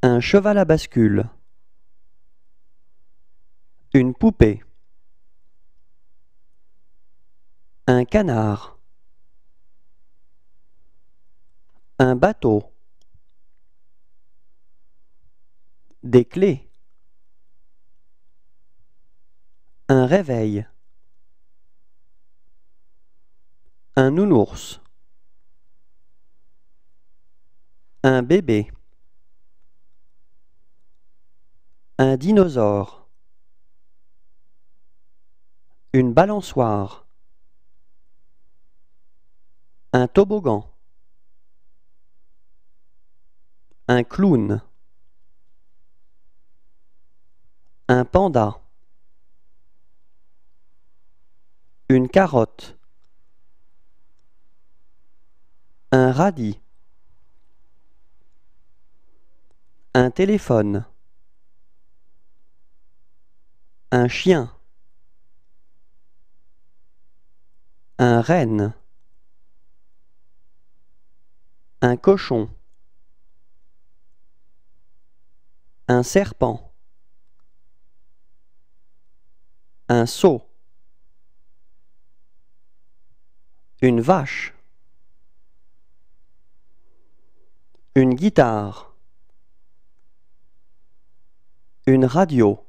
Un cheval à bascule. Une poupée. Un canard. Un bateau. Des clés. Un réveil. Un nounours. Un bébé. Un dinosaure. Une balançoire. Un toboggan. Un clown. Un panda. Une carotte. Un radis. Un téléphone un chien, un renne, un cochon, un serpent, un seau, une vache, une guitare, une radio.